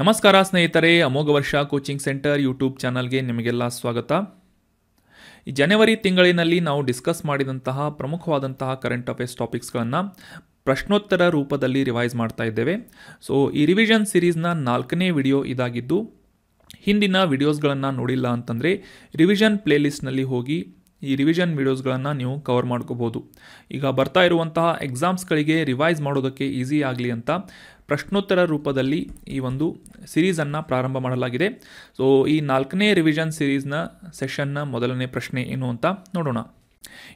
ನಮಸ್ಕಾರ ಸ್ನೇಹಿತರೆ ಅಮೋಘ ವರ್ಷ ಕೋಚಿಂಗ್ ಸೆಂಟರ್ ಯೂಟ್ಯೂಬ್ ಚಾನಲ್ಗೆ ನಿಮಗೆಲ್ಲ ಸ್ವಾಗತ ಈ ಜನವರಿ ತಿಂಗಳಿನಲ್ಲಿ ನಾವು ಡಿಸ್ಕಸ್ ಮಾಡಿದಂತಹ ಪ್ರಮುಖವಾದಂತಹ ಕರೆಂಟ್ ಅಫೇರ್ಸ್ ಟಾಪಿಕ್ಸ್ಗಳನ್ನು ಪ್ರಶ್ನೋತ್ತರ ರೂಪದಲ್ಲಿ ರಿವೈಸ್ ಮಾಡ್ತಾ ಇದ್ದೇವೆ ಸೊ ಈ ರಿವಿಷನ್ ಸಿರೀಸ್ನ ನಾಲ್ಕನೇ ವಿಡಿಯೋ ಇದಾಗಿದ್ದು ಹಿಂದಿನ ವಿಡಿಯೋಸ್ಗಳನ್ನು ನೋಡಿಲ್ಲ ಅಂತಂದರೆ ರಿವಿಷನ್ ಪ್ಲೇಲಿಸ್ಟ್ನಲ್ಲಿ ಹೋಗಿ ಈ ರಿವಿಷನ್ ವಿಡಿಯೋಸ್ಗಳನ್ನು ನೀವು ಕವರ್ ಮಾಡ್ಕೋಬೋದು ಈಗ ಬರ್ತಾ ಇರುವಂತಹ ಎಕ್ಸಾಮ್ಸ್ಗಳಿಗೆ ರಿವೈಸ್ ಮಾಡೋದಕ್ಕೆ ಈಸಿ ಆಗಲಿ ಅಂತ ಪ್ರಶ್ನೋತ್ತರ ರೂಪದಲ್ಲಿ ಈ ಒಂದು ಸಿರೀಸನ್ನು ಪ್ರಾರಂಭ ಮಾಡಲಾಗಿದೆ ಸೊ ಈ ನಾಲ್ಕನೇ ರಿವಿಷನ್ ಸಿರೀಸ್ನ ಸೆಷನ್ನ ಮೊದಲನೇ ಪ್ರಶ್ನೆ ಏನು ಅಂತ ನೋಡೋಣ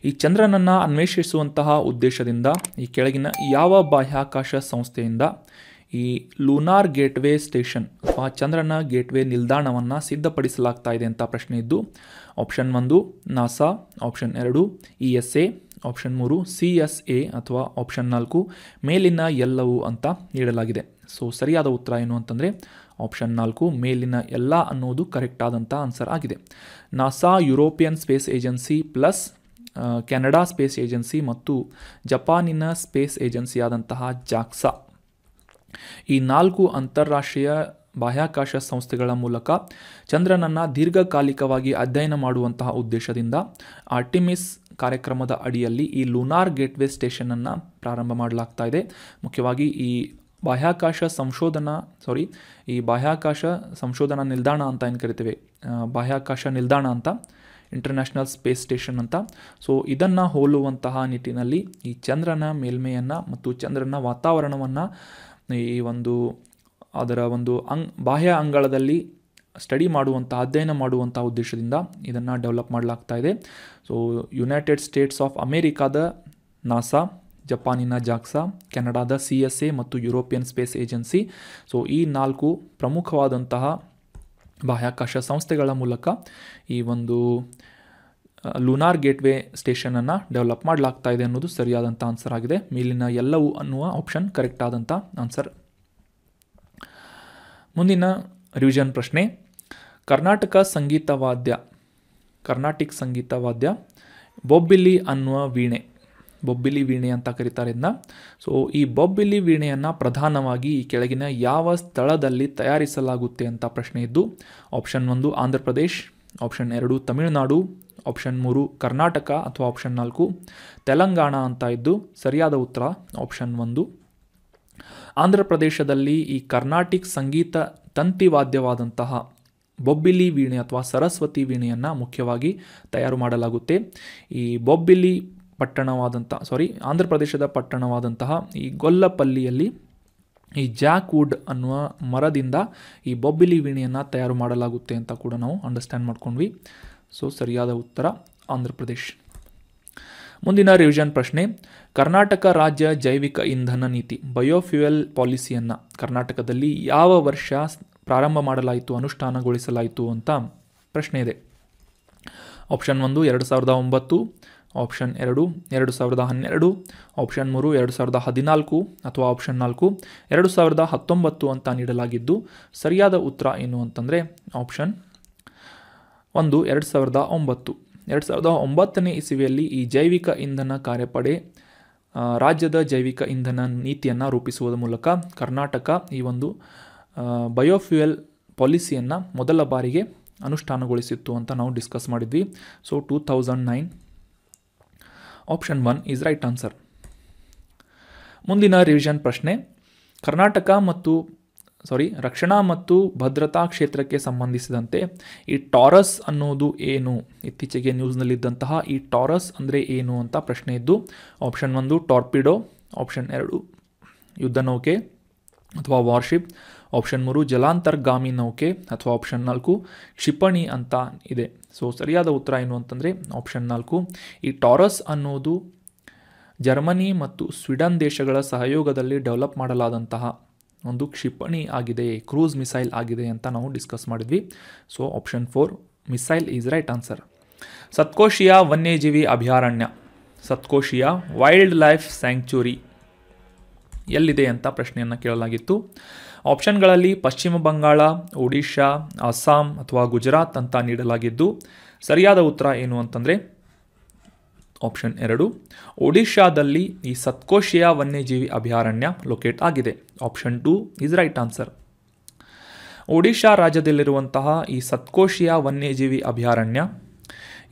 ಈ ಚಂದ್ರನನ್ನು ಅನ್ವೇಷಿಸುವಂತಹ ಉದ್ದೇಶದಿಂದ ಈ ಕೆಳಗಿನ ಯಾವ ಬಾಹ್ಯಾಕಾಶ ಸಂಸ್ಥೆಯಿಂದ ಈ ಲೂನಾರ್ ಗೇಟ್ವೇ ಸ್ಟೇಷನ್ ಅಥವಾ ಚಂದ್ರನ ಗೇಟ್ವೇ ನಿಲ್ದಾಣವನ್ನು ಸಿದ್ಧಪಡಿಸಲಾಗ್ತಾ ಇದೆ ಅಂತ ಪ್ರಶ್ನೆ ಇದ್ದು ಆಪ್ಷನ್ ಒಂದು ನಾಸಾ ಆಪ್ಷನ್ ಎರಡು ಇ ಎಸ್ ಎ ಆಪ್ಷನ್ ಮೂರು ಸಿ ಎಸ್ ಎ ಅಥವಾ ಆಪ್ಷನ್ ನಾಲ್ಕು ಮೇಲಿನ ಎಲ್ಲವು ಅಂತ ನೀಡಲಾಗಿದೆ ಸೊ ಸರಿಯಾದ ಉತ್ತರ ಏನು ಅಂತಂದರೆ ಆಪ್ಷನ್ ನಾಲ್ಕು ಮೇಲಿನ ಎಲ್ಲ ಅನ್ನೋದು ಕರೆಕ್ಟ್ ಆದಂಥ ಆನ್ಸರ್ ಆಗಿದೆ NASA European space agency plus Canada space agency ಮತ್ತು ಜಪಾನಿನ ಸ್ಪೇಸ್ ಏಜೆನ್ಸಿಯಾದಂತಹ ಜಾಕ್ಸಾ ಈ ನಾಲ್ಕು ಅಂತಾರಾಷ್ಟ್ರೀಯ ಬಾಹ್ಯಾಕಾಶ ಸಂಸ್ಥೆಗಳ ಮೂಲಕ ಚಂದ್ರನನ್ನು ದೀರ್ಘಕಾಲಿಕವಾಗಿ ಅಧ್ಯಯನ ಮಾಡುವಂತಹ ಉದ್ದೇಶದಿಂದ ಆರ್ಟಿಮಿಸ್ ಕಾರ್ಯಕ್ರಮದ ಅಡಿಯಲ್ಲಿ ಈ ಲೂನಾರ್ ಗೇಟ್ವೇ ಸ್ಟೇಷನನ್ನು ಪ್ರಾರಂಭ ಮಾಡಲಾಗ್ತಾ ಇದೆ ಮುಖ್ಯವಾಗಿ ಈ ಬಾಹ್ಯಾಕಾಶ ಸಂಶೋಧನಾ ಸಾರಿ ಈ ಬಾಹ್ಯಾಕಾಶ ಸಂಶೋಧನಾ ನಿಲ್ದಾಣ ಅಂತ ಏನು ಕರಿತೇವೆ ಬಾಹ್ಯಾಕಾಶ ನಿಲ್ದಾಣ ಅಂತ ಇಂಟರ್ನ್ಯಾಷನಲ್ ಸ್ಪೇಸ್ ಸ್ಟೇಷನ್ ಅಂತ ಸೊ ಇದನ್ನು ಹೋಲುವಂತಹ ನಿಟ್ಟಿನಲ್ಲಿ ಈ ಚಂದ್ರನ ಮೇಲ್ಮೆಯನ್ನು ಮತ್ತು ಚಂದ್ರನ ವಾತಾವರಣವನ್ನು ಈ ಒಂದು ಅದರ ಒಂದು ಅಂಗ್ ಬಾಹ್ಯ ಅಂಗಳದಲ್ಲಿ ಸ್ಟಡಿ ಮಾಡುವಂಥ ಅಧ್ಯಯನ ಮಾಡುವಂಥ ಉದ್ದೇಶದಿಂದ ಇದನ್ನು ಡೆವಲಪ್ ಮಾಡಲಾಗ್ತಾ ಇದೆ ಸೊ ಯುನೈಟೆಡ್ ಸ್ಟೇಟ್ಸ್ ಆಫ್ ಅಮೇರಿಕಾದ ನಾಸಾ ಜಪಾನಿನ ಜಾಕ್ಸಾ ಕೆನಡಾದ ಸಿ ಎಸ್ ಎ ಮತ್ತು ಯುರೋಪಿಯನ್ ಸ್ಪೇಸ್ ಏಜೆನ್ಸಿ ಸೊ ಈ ನಾಲ್ಕು ಪ್ರಮುಖವಾದಂತಹ ಬಾಹ್ಯಾಕಾಶ ಸಂಸ್ಥೆಗಳ ಮೂಲಕ ಈ ಒಂದು ಲುನಾರ್ ಗೇಟ್ವೇ ಸ್ಟೇಷನನ್ನು ಡೆವಲಪ್ ಮಾಡಲಾಗ್ತಾ ಇದೆ ಅನ್ನೋದು ಸರಿಯಾದಂಥ ಆನ್ಸರ್ ಆಗಿದೆ ಮೇಲಿನ ಎಲ್ಲವೂ ಅನ್ನುವ ಆಪ್ಷನ್ ಕರೆಕ್ಟ್ ಆದಂಥ ಆನ್ಸರ್ ಮುಂದಿನ ರಿವಿಷನ್ ಪ್ರಶ್ನೆ ಕರ್ನಾಟಕ ಸಂಗೀತ ವಾದ್ಯ ಕರ್ನಾಟಿಕ್ ಸಂಗೀತ ವಾದ್ಯ ಬೊಬ್ಬಿಲಿ ಅನ್ನುವ ವೀಣೆ ಬೊಬ್ಬಿಲಿ ವೀಣೆ ಅಂತ ಕರೀತಾರೆ ಇದನ್ನ ಸೊ ಈ ಬೊಬ್ಬಿಲಿ ವೀಣೆಯನ್ನು ಪ್ರಧಾನವಾಗಿ ಈ ಕೆಳಗಿನ ಯಾವ ಸ್ಥಳದಲ್ಲಿ ತಯಾರಿಸಲಾಗುತ್ತೆ ಅಂತ ಪ್ರಶ್ನೆ ಇದ್ದು ಆಪ್ಷನ್ ಒಂದು ಆಂಧ್ರ ಪ್ರದೇಶ್ ಆಪ್ಷನ್ ಎರಡು ತಮಿಳುನಾಡು ಆಪ್ಷನ್ ಮೂರು ಕರ್ನಾಟಕ ಅಥವಾ ಆಪ್ಷನ್ ನಾಲ್ಕು ತೆಲಂಗಾಣ ಅಂತ ಇದ್ದು ಸರಿಯಾದ ಉತ್ತರ ಆಪ್ಷನ್ ಒಂದು ಆಂಧ್ರ ಪ್ರದೇಶದಲ್ಲಿ ಈ ಕರ್ನಾಟಿಕ್ ಸಂಗೀತ ತಂತಿವಾದ್ಯವಾದಂತಹ ಬೊಬ್ಬಿಲಿ ವೀಣೆ ಅಥವಾ ಸರಸ್ವತಿ ವೀಣೆಯನ್ನು ಮುಖ್ಯವಾಗಿ ತಯಾರು ಮಾಡಲಾಗುತ್ತೆ ಈ ಬೊಬ್ಬಿಲಿ ಪಟ್ಟಣವಾದಂಥ ಸಾರಿ ಆಂಧ್ರ ಪ್ರದೇಶದ ಪಟ್ಟಣವಾದಂತಹ ಈ ಗೊಲ್ಲಪಲ್ಲಿಯಲ್ಲಿ ಈ ಜಾಕ್ ವುಡ್ ಅನ್ನುವ ಮರದಿಂದ ಈ ಬೊಬ್ಬಿಲಿ ವೀಣೆಯನ್ನು ತಯಾರು ಮಾಡಲಾಗುತ್ತೆ ಅಂತ ಕೂಡ ನಾವು ಅಂಡರ್ಸ್ಟ್ಯಾಂಡ್ ಮಾಡ್ಕೊಂಡ್ವಿ ಸೊ ಸರಿಯಾದ ಉತ್ತರ ಆಂಧ್ರ ಪ್ರದೇಶ್ ಮುಂದಿನ ರಿವಿಷನ್ ಪ್ರಶ್ನೆ ಕರ್ನಾಟಕ ರಾಜ್ಯ ಜೈವಿಕ ಇಂಧನ ನೀತಿ ಬಯೋಫ್ಯೂಯಲ್ ಪಾಲಿಸಿಯನ್ನು ಕರ್ನಾಟಕದಲ್ಲಿ ಯಾವ ವರ್ಷ ಪ್ರಾರಂಭ ಮಾಡಲಾಯಿತು ಅನುಷ್ಠಾನಗೊಳಿಸಲಾಯಿತು ಅಂತ ಪ್ರಶ್ನೆ ಇದೆ ಆಪ್ಷನ್ ಒಂದು ಎರಡು ಸಾವಿರದ ಒಂಬತ್ತು ಆಪ್ಷನ್ ಎರಡು ಎರಡು ಸಾವಿರದ ಹನ್ನೆರಡು ಆಪ್ಷನ್ ಮೂರು ಎರಡು ಸಾವಿರದ ಹದಿನಾಲ್ಕು ಅಥವಾ ಆಪ್ಷನ್ ನಾಲ್ಕು ಎರಡು ಸಾವಿರದ ಹತ್ತೊಂಬತ್ತು ಅಂತ ನೀಡಲಾಗಿದ್ದು ಸರಿಯಾದ ಉತ್ತರ ಏನು ಅಂತಂದರೆ ಆಪ್ಷನ್ ಒಂದು ಎರಡು ಸಾವಿರದ ಒಂಬತ್ತು ಎರಡು ಸಾವಿರದ ಒಂಬತ್ತನೇ ಇಸವಿಯಲ್ಲಿ ಈ ಜೈವಿಕ ಇಂಧನ ಕಾರ್ಯಪಡೆ ರಾಜ್ಯದ ಜೈವಿಕ ಇಂಧನ ನೀತಿಯನ್ನು ರೂಪಿಸುವುದರ ಮೂಲಕ ಕರ್ನಾಟಕ ಈ ಒಂದು ಬಯೋಫ್ಯೂಯಲ್ ಪಾಲಿಸಿಯನ್ನು ಮೊದಲ ಬಾರಿಗೆ ಅನುಷ್ಠಾನಗೊಳಿಸಿತ್ತು ಅಂತ ನಾವು ಡಿಸ್ಕಸ್ ಮಾಡಿದ್ವಿ so two thousand nine option one is right answer ಮುಂದಿನ ರಿವಿಷನ್ ಪ್ರಶ್ನೆ ಕರ್ನಾಟಕ ಮತ್ತು ಸಾರಿ ರಕ್ಷಣಾ ಮತ್ತು ಭದ್ರತಾ ಕ್ಷೇತ್ರಕ್ಕೆ ಸಂಬಂಧಿಸಿದಂತೆ ಈ ಟಾರಸ್ ಅನ್ನೋದು ಏನು ಇತ್ತೀಚೆಗೆ ನ್ಯೂಸ್ನಲ್ಲಿದ್ದಂತಹ ಈ ಟಾರಸ್ ಅಂದರೆ ಏನು ಅಂತ ಪ್ರಶ್ನೆ ಇದ್ದು ಆಪ್ಷನ್ ಒಂದು ಟಾರ್ಪಿಡೋ ಆಪ್ಷನ್ ಎರಡು ಯುದ್ಧ ನೌಕೆ ಅಥವಾ ವಾರ್ಶಿಪ್ ಆಪ್ಷನ್ ಮೂರು ಜಲಾಂತರ್ಗಾಮಿ ನೌಕೆ ಅಥವಾ ಆಪ್ಷನ್ ನಾಲ್ಕು ಕ್ಷಿಪಣಿ ಅಂತ ಇದೆ ಸೊ ಸರಿಯಾದ ಉತ್ತರ ಏನು ಅಂತಂದರೆ ಆಪ್ಷನ್ ನಾಲ್ಕು ಈ ಟಾರಸ್ ಅನ್ನೋದು ಜರ್ಮನಿ ಮತ್ತು ಸ್ವೀಡನ್ ದೇಶಗಳ ಸಹಯೋಗದಲ್ಲಿ ಡೆವಲಪ್ ಮಾಡಲಾದಂತಹ ಒಂದು ಕ್ಷಿಪಣಿ ಆಗಿದೆ ಕ್ರೂಸ್ ಮಿಸೈಲ್ ಆಗಿದೆ ಅಂತ ನಾವು ಡಿಸ್ಕಸ್ ಮಾಡಿದ್ವಿ so option four missile is right answer Satkosia ವನ್ಯಜೀವಿ ಅಭಯಾರಣ್ಯ ಸತ್ಕೋಶಿಯಾ ವೈಲ್ಡ್ ಲೈಫ್ ಸ್ಯಾಂಕ್ಚುರಿ ಎಲ್ಲಿದೆ ಅಂತ ಪ್ರಶ್ನೆಯನ್ನು ಕೇಳಲಾಗಿತ್ತು ಆಪ್ಷನ್ಗಳಲ್ಲಿ ಪಶ್ಚಿಮ ಬಂಗಾಳ ಒಡಿಶಾ ಅಸ್ಸಾಂ ಅಥವಾ ಗುಜರಾತ್ ಅಂತ ನೀಡಲಾಗಿದ್ದು ಸರಿಯಾದ ಉತ್ತರ ಏನು ಅಂತಂದರೆ ಆಪ್ಷನ್ ಎರಡು ಒಡಿಶಾದಲ್ಲಿ ಈ ಸತ್ಕೋಶಿಯಾ ವನ್ಯಜೀವಿ ಅಭಯಾರಣ್ಯ ಲೊಕೇಟ್ ಆಗಿದೆ option two is right answer Odisha ರಾಜ್ಯದಲ್ಲಿರುವಂತಹ ಈ ಸತ್ಕೋಶಿಯಾ ವನ್ಯಜೀವಿ ಅಭಯಾರಣ್ಯ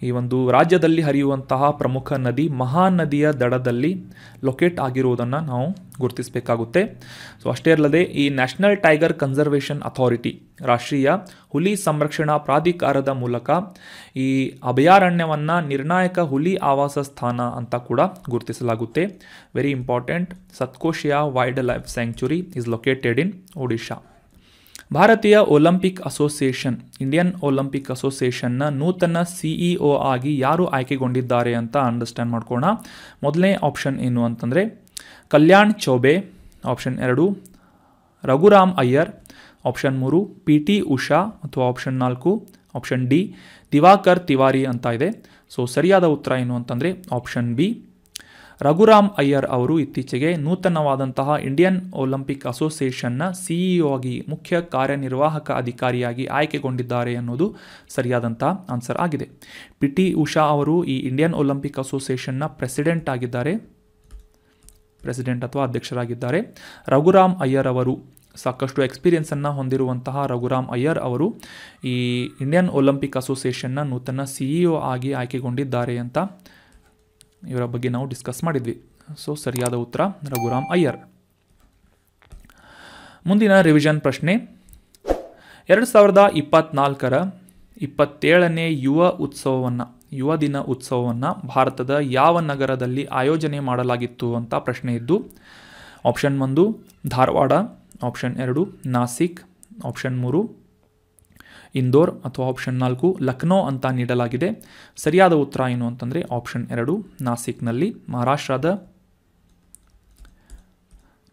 ಈ ಒಂದು ರಾಜ್ಯದಲ್ಲಿ ಹರಿಯುವಂತಹ ಪ್ರಮುಖ ನದಿ ಮಹಾನದಿಯ ದಡದಲ್ಲಿ ಲೊಕೇಟ್ ಆಗಿರುವುದನ್ನು ನಾವು ಗುರುತಿಸಬೇಕಾಗುತ್ತೆ ಸೊ ಅಷ್ಟೇ ಅಲ್ಲದೆ ಈ ನ್ಯಾಷನಲ್ ಟೈಗರ್ ಕನ್ಸರ್ವೇಷನ್ ಅಥಾರಿಟಿ ರಾಷ್ಟ್ರೀಯ ಹುಲಿ ಸಂರಕ್ಷಣಾ ಪ್ರಾಧಿಕಾರದ ಮೂಲಕ ಈ ಅಭಯಾರಣ್ಯವನ್ನು ನಿರ್ಣಾಯಕ ಹುಲಿ ಆವಾಸ ಸ್ಥಾನ ಅಂತ ಕೂಡ ಗುರುತಿಸಲಾಗುತ್ತೆ very important Satkosia wild life sanctuary is located in Odisha ಭಾರತೀಯ ಒಲಿಂಪಿಕ್ ಅಸೋಸಿಯೇಷನ್ ಇಂಡಿಯನ್ ಒಲಿಂಪಿಕ್ ಅಸೋಸಿಯೇಷನ್ನ ನೂತನ ಸಿಇಒ ಆಗಿ ಯಾರು ಆಯ್ಕೆಗೊಂಡಿದ್ದಾರೆ ಅಂತ ಅಂಡರ್ಸ್ಟ್ಯಾಂಡ್ ಮಾಡ್ಕೋಣ ಮೊದಲನೇ ಆಪ್ಷನ್ ಏನು ಅಂತಂದರೆ ಕಲ್ಯಾಣ್ ಚೌಬೆ ಆಪ್ಷನ್ ಎರಡು ರಘುರಾಮ್ ಅಯ್ಯರ್ ಆಪ್ಷನ್ ಮೂರು ಪಿ ಟಿ ಉಷಾ ಅಥವಾ ಆಪ್ಷನ್ ನಾಲ್ಕು ಆಪ್ಷನ್ ಡಿ ದಿವಾಕರ್ ತಿವಾರಿ ಅಂತ ಇದೆ ಸೊ ಸರಿಯಾದ ಉತ್ತರ ಏನು ಅಂತಂದರೆ ಆಪ್ಷನ್ ಬಿ ರಘುರಾಮ್ ಅಯ್ಯರ್ ಅವರು ಇತ್ತೀಚೆಗೆ ನೂತನವಾದಂತಹ ಇಂಡಿಯನ್ ಒಲಿಂಪಿಕ್ ಅಸೋಸಿಯೇಷನ್ನ ಸಿಇಒ ಆಗಿ ಮುಖ್ಯ ಕಾರ್ಯನಿರ್ವಾಹಕ ಅಧಿಕಾರಿಯಾಗಿ ಆಯ್ಕೆಗೊಂಡಿದ್ದಾರೆ ಅನ್ನೋದು ಸರಿಯಾದಂತಹ ಆನ್ಸರ್ ಆಗಿದೆ ಪಿ ಟಿ ಉಷಾ ಅವರು ಈ ಇಂಡಿಯನ್ ಒಲಿಂಪಿಕ್ ಅಸೋಸಿಯೇಷನ್ನ ಪ್ರೆಸಿಡೆಂಟ್ ಆಗಿದ್ದಾರೆ ಪ್ರೆಸಿಡೆಂಟ್ ಅಥವಾ ಅಧ್ಯಕ್ಷರಾಗಿದ್ದಾರೆ ರಘುರಾಮ್ ಅಯ್ಯರ್ ಅವರು ಸಾಕಷ್ಟು ಎಕ್ಸ್ಪೀರಿಯನ್ಸನ್ನು ಹೊಂದಿರುವಂತಹ ರಘುರಾಮ್ ಅಯ್ಯರ್ ಅವರು ಈ ಇಂಡಿಯನ್ ಒಲಿಂಪಿಕ್ ಅಸೋಸಿಯೇಷನ್ನ ನೂತನ ಸಿಇಒ ಆಗಿ ಆಯ್ಕೆಗೊಂಡಿದ್ದಾರೆ ಅಂತ ಇವರ ಬಗ್ಗೆ ನಾವು ಡಿಸ್ಕಸ್ ಮಾಡಿದ್ವಿ ಸೊ ಸರಿಯಾದ ಉತ್ತರ ರಘುರಾಮ್ ಅಯ್ಯರ್ ಮುಂದಿನ ರಿವಿಷನ್ ಪ್ರಶ್ನೆ ಎರಡು ಸಾವಿರದ ಇಪ್ಪತ್ತ್ನಾಲ್ಕರ ಇಪ್ಪತ್ತೇಳನೇ ಯುವ ಉತ್ಸವವನ್ನು ಯುವ ದಿನ ಉತ್ಸವವನ್ನು ಭಾರತದ ಯಾವ ನಗರದಲ್ಲಿ ಆಯೋಜನೆ ಮಾಡಲಾಗಿತ್ತು ಅಂತ ಪ್ರಶ್ನೆ ಇದ್ದು ಆಪ್ಷನ್ ಒಂದು ಧಾರವಾಡ ಆಪ್ಷನ್ ಎರಡು ನಾಸಿಕ್ ಆಪ್ಷನ್ ಮೂರು ಇಂದೋರ್ ಅಥವಾ ಆಪ್ಷನ್ ನಾಲ್ಕು ಲಕ್ನೋ ಅಂತ ನೀಡಲಾಗಿದೆ ಸರಿಯಾದ ಉತ್ತರ ಏನು ಅಂತಂದರೆ ಆಪ್ಷನ್ ಎರಡು ನಾಸಿಕ್ನಲ್ಲಿ ಮಹಾರಾಷ್ಟ್ರದ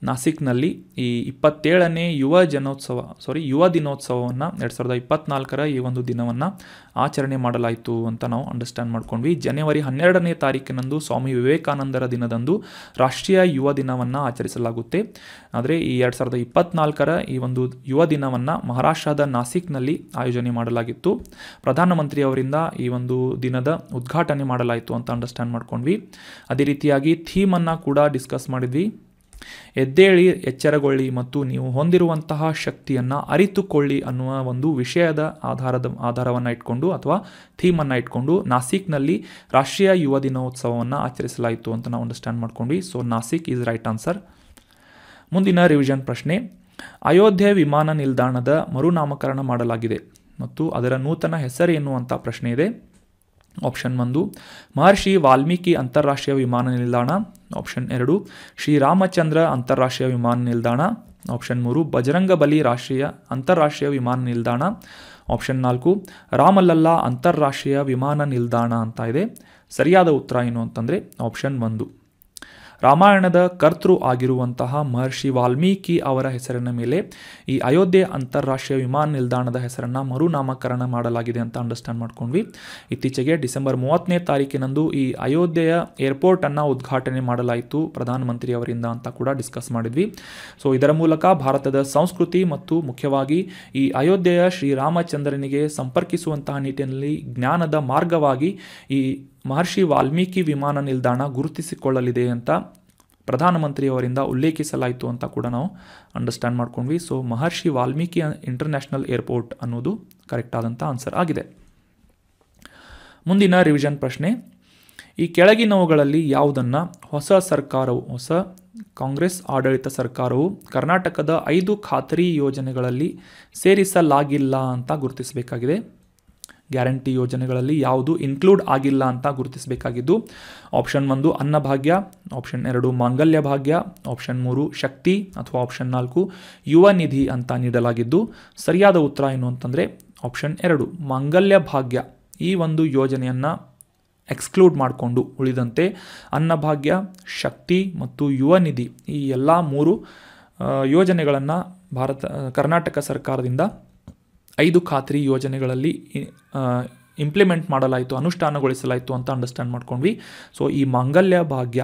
ನಾಸಿಕ್ನಲ್ಲಿ ಈ ಇಪ್ಪತ್ತೇಳನೇ ಯುವ ಜನೋತ್ಸವ ಸಾರಿ ಯುವ ದಿನೋತ್ಸವವನ್ನು ಎರಡು ಸಾವಿರದ ಇಪ್ಪತ್ನಾಲ್ಕರ ಈ ಒಂದು ದಿನವನ್ನು ಆಚರಣೆ ಮಾಡಲಾಯಿತು ಅಂತ ನಾವು ಅಂಡರ್ಸ್ಟ್ಯಾಂಡ್ ಮಾಡ್ಕೊಂಡ್ವಿ ಜನವರಿ ಹನ್ನೆರಡನೇ ತಾರೀಕಿನಂದು ಸ್ವಾಮಿ ವಿವೇಕಾನಂದರ ದಿನದಂದು ರಾಷ್ಟ್ರೀಯ ಯುವ ದಿನವನ್ನು ಆಚರಿಸಲಾಗುತ್ತೆ ಆದರೆ ಈ ಎರಡು ಸಾವಿರದ ಇಪ್ಪತ್ನಾಲ್ಕರ ಈ ಒಂದು ಯುವ ದಿನವನ್ನು ಮಹಾರಾಷ್ಟ್ರದ ನಾಸಿಕ್ನಲ್ಲಿ ಆಯೋಜನೆ ಮಾಡಲಾಗಿತ್ತು ಪ್ರಧಾನಮಂತ್ರಿ ಅವರಿಂದ ಈ ಒಂದು ದಿನದ ಉದ್ಘಾಟನೆ ಮಾಡಲಾಯಿತು ಅಂತ ಅಂಡರ್ಸ್ಟ್ಯಾಂಡ್ ಮಾಡ್ಕೊಂಡ್ವಿ ಅದೇ ರೀತಿಯಾಗಿ ಥೀಮನ್ನು ಕೂಡ ಡಿಸ್ಕಸ್ ಮಾಡಿದ್ವಿ ಎದ್ದೇಳಿ ಎಚ್ಚರಗೊಳ್ಳಿ ಮತ್ತು ನೀವು ಹೊಂದಿರುವಂತಹ ಶಕ್ತಿಯನ್ನು ಅರಿತುಕೊಳ್ಳಿ ಅನ್ನುವ ಒಂದು ವಿಷಯದ ಆಧಾರದ ಆಧಾರವನ್ನು ಇಟ್ಕೊಂಡು ಅಥವಾ ಥೀಮನ್ನು ಇಟ್ಕೊಂಡು ನಾಸಿಕ್ನಲ್ಲಿ ರಾಷ್ಟ್ರೀಯ ಯುವ ದಿನೋತ್ಸವವನ್ನು ಆಚರಿಸಲಾಯಿತು ಅಂತ ನಾವು ಅಂಡರ್ಸ್ಟ್ಯಾಂಡ್ ಮಾಡ್ಕೊಂಡ್ವಿ so Nashik is right answer ಮುಂದಿನ ರಿವಿಷನ್ ಪ್ರಶ್ನೆ ಅಯೋಧ್ಯೆ ವಿಮಾನ ನಿಲ್ದಾಣದ ಮರುನಾಮಕರಣ ಮಾಡಲಾಗಿದೆ ಮತ್ತು ಅದರ ನೂತನ ಹೆಸರು ಅಂತ ಪ್ರಶ್ನೆ ಇದೆ ಆಪ್ಷನ್ ಒಂದು ಮಹರ್ಷಿ ವಾಲ್ಮೀಕಿ ಅಂತಾರಾಷ್ಟ್ರೀಯ ವಿಮಾನ ನಿಲ್ದಾಣ ಆಪ್ಷನ್ ಎರಡು ಶ್ರೀರಾಮಚಂದ್ರ ಅಂತಾರಾಷ್ಟ್ರೀಯ ವಿಮಾನ ನಿಲ್ದಾಣ ಆಪ್ಷನ್ ಮೂರು ಬಜರಂಗಬಲಿ ರಾಷ್ಟ್ರೀಯ ಅಂತಾರಾಷ್ಟ್ರೀಯ ವಿಮಾನ ನಿಲ್ದಾಣ ಆಪ್ಷನ್ ನಾಲ್ಕು ರಾಮಲಲ್ಲಾ ಅಂತಾರಾಷ್ಟ್ರೀಯ ವಿಮಾನ ನಿಲ್ದಾಣ ಅಂತ ಇದೆ ಸರಿಯಾದ ಉತ್ತರ ಏನು ಅಂತಂದರೆ ಆಪ್ಷನ್ ಒಂದು ರಾಮಾಯಣದ ಕರ್ತೃ ಆಗಿರುವಂತಹ ಮಹರ್ಷಿ ವಾಲ್ಮೀಕಿ ಅವರ ಹೆಸರಿನ ಮೇಲೆ ಈ ಅಯೋಧ್ಯೆ ಅಂತಾರಾಷ್ಟ್ರೀಯ ವಿಮಾನ ನಿಲ್ದಾಣದ ಹೆಸರನ್ನು ಮರುನಾಮಕರಣ ಮಾಡಲಾಗಿದೆ ಅಂತ ಅಂಡರ್ಸ್ಟ್ಯಾಂಡ್ ಮಾಡ್ಕೊಂಡ್ವಿ ಇತ್ತೀಚೆಗೆ ಡಿಸೆಂಬರ್ ಮೂವತ್ತನೇ ತಾರೀಕಿನಂದು ಈ ಅಯೋಧ್ಯೆಯ ಏರ್ಪೋರ್ಟನ್ನು ಉದ್ಘಾಟನೆ ಮಾಡಲಾಯಿತು ಪ್ರಧಾನಮಂತ್ರಿ ಅವರಿಂದ ಅಂತ ಕೂಡ ಡಿಸ್ಕಸ್ ಮಾಡಿದ್ವಿ ಸೊ ಇದರ ಮೂಲಕ ಭಾರತದ ಸಂಸ್ಕೃತಿ ಮತ್ತು ಮುಖ್ಯವಾಗಿ ಈ ಅಯೋಧ್ಯೆಯ ಶ್ರೀರಾಮಚಂದ್ರನಿಗೆ ಸಂಪರ್ಕಿಸುವಂತಹ ನಿಟ್ಟಿನಲ್ಲಿ ಜ್ಞಾನದ ಮಾರ್ಗವಾಗಿ ಈ ಮಹರ್ಷಿ ವಾಲ್ಮೀಕಿ ವಿಮಾನ ನಿಲ್ದಾಣ ಗುರುತಿಸಿಕೊಳ್ಳಲಿದೆ ಅಂತ ಪ್ರಧಾನಮಂತ್ರಿಯವರಿಂದ ಉಲ್ಲೇಖಿಸಲಾಯಿತು ಅಂತ ಕೂಡ ನಾವು ಅಂಡರ್ಸ್ಟ್ಯಾಂಡ್ ಮಾಡ್ಕೊಂಡ್ವಿ so Maharishi Valmiki international airport ಅನ್ನೋದು ಕರೆಕ್ಟ್ ಆದಂಥ ಆನ್ಸರ್ ಆಗಿದೆ ಮುಂದಿನ ರಿವಿಷನ್ ಪ್ರಶ್ನೆ ಈ ಕೆಳಗಿನವುಗಳಲ್ಲಿ ಯಾವುದನ್ನು ಹೊಸ ಸರ್ಕಾರವು ಹೊಸ ಕಾಂಗ್ರೆಸ್ ಆಡಳಿತ ಸರ್ಕಾರವು ಕರ್ನಾಟಕದ ಐದು ಖಾತರಿ ಯೋಜನೆಗಳಲ್ಲಿ ಸೇರಿಸಲಾಗಿಲ್ಲ ಅಂತ ಗುರುತಿಸಬೇಕಾಗಿದೆ ಗ್ಯಾರಂಟಿ ಯೋಜನೆಗಳಲ್ಲಿ ಯಾವುದು ಇನ್ಕ್ಲೂಡ್ ಆಗಿಲ್ಲ ಅಂತ ಗುರುತಿಸಬೇಕಾಗಿದ್ದು ಆಪ್ಷನ್ ಒಂದು ಅನ್ನಭಾಗ್ಯ ಆಪ್ಷನ್ ಎರಡು ಮಾಂಗಲ್ಯ ಭಾಗ್ಯ ಆಪ್ಷನ್ ಮೂರು ಶಕ್ತಿ ಅಥವಾ ಆಪ್ಷನ್ ನಾಲ್ಕು ಯುವ ನಿಧಿ ಅಂತ ನೀಡಲಾಗಿದ್ದು ಸರಿಯಾದ ಉತ್ತರ ಏನು ಅಂತಂದರೆ ಆಪ್ಷನ್ ಎರಡು ಮಾಂಗಲ್ಯ ಭಾಗ್ಯ ಈ ಒಂದು ಯೋಜನೆಯನ್ನು ಎಕ್ಸ್ಕ್ಲೂಡ್ ಮಾಡಿಕೊಂಡು ಉಳಿದಂತೆ ಅನ್ನಭಾಗ್ಯ ಶಕ್ತಿ ಮತ್ತು ಯುವ ನಿಧಿ ಈ ಎಲ್ಲ ಮೂರು ಯೋಜನೆಗಳನ್ನು ಭಾರತ ಕರ್ನಾಟಕ ಸರ್ಕಾರದಿಂದ ಐದು ಖಾತ್ರಿ ಯೋಜನೆಗಳಲ್ಲಿ ಇಂಪ್ಲಿಮೆಂಟ್ ಮಾಡಲಾಯಿತು ಅನುಷ್ಠಾನಗೊಳಿಸಲಾಯಿತು ಅಂತ ಅಂಡರ್ಸ್ಟ್ಯಾಂಡ್ ಮಾಡ್ಕೊಂಡ್ವಿ ಸೊ ಈ ಮಾಂಗಲ್ಯ ಭಾಗ್ಯ